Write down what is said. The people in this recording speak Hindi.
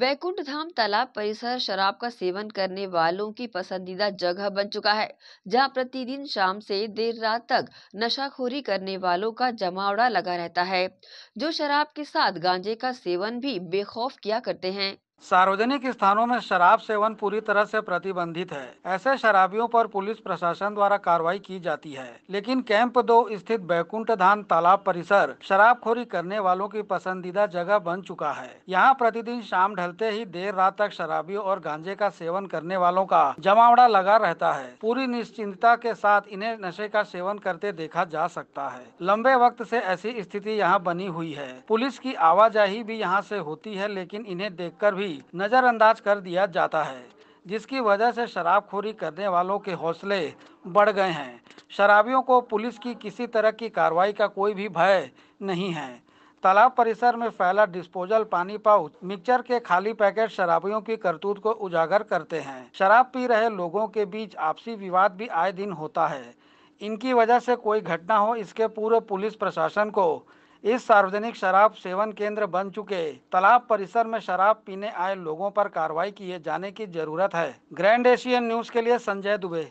वैकुंठ धाम तालाब परिसर शराब का सेवन करने वालों की पसंदीदा जगह बन चुका है जहां प्रतिदिन शाम से देर रात तक नशाखोरी करने वालों का जमावड़ा लगा रहता है जो शराब के साथ गांजे का सेवन भी बेखौफ किया करते हैं सार्वजनिक स्थानों में शराब सेवन पूरी तरह से प्रतिबंधित है ऐसे शराबियों पर पुलिस प्रशासन द्वारा कार्रवाई की जाती है लेकिन कैंप दो स्थित बैकुंठ धान तालाब परिसर शराबखोरी करने वालों की पसंदीदा जगह बन चुका है यहाँ प्रतिदिन शाम ढलते ही देर रात तक शराबियों और गांजे का सेवन करने वालों का जमावड़ा लगा रहता है पूरी निश्चिंतता के साथ इन्हें नशे का सेवन करते देखा जा सकता है लंबे वक्त से ऐसी स्थिति यहाँ बनी हुई है पुलिस की आवाजाही भी यहाँ से होती है लेकिन इन्हें देखकर भी भी नज़रअंदाज कर दिया जाता है जिसकी वजह से शराबखोरी करने वालों के हौसले बढ़ गए हैं शराबियों को पुलिस की किसी तरह की कार्रवाई का कोई भी भय नहीं है तालाब परिसर में फैला डिस्पोजल पानी पाउच मिक्सचर के खाली पैकेट शराबियों की करतूत को उजागर करते हैं शराब पी रहे लोगों के बीच आपसी विवाद भी आए दिन होता है इनकी वजह से कोई घटना हो इसके पूरे पुलिस प्रशासन को इस सार्वजनिक शराब सेवन केंद्र बन चुके तालाब परिसर में शराब पीने आए लोगों पर कार्रवाई किए जाने की जरूरत है ग्रैंड एशियन न्यूज के लिए संजय दुबे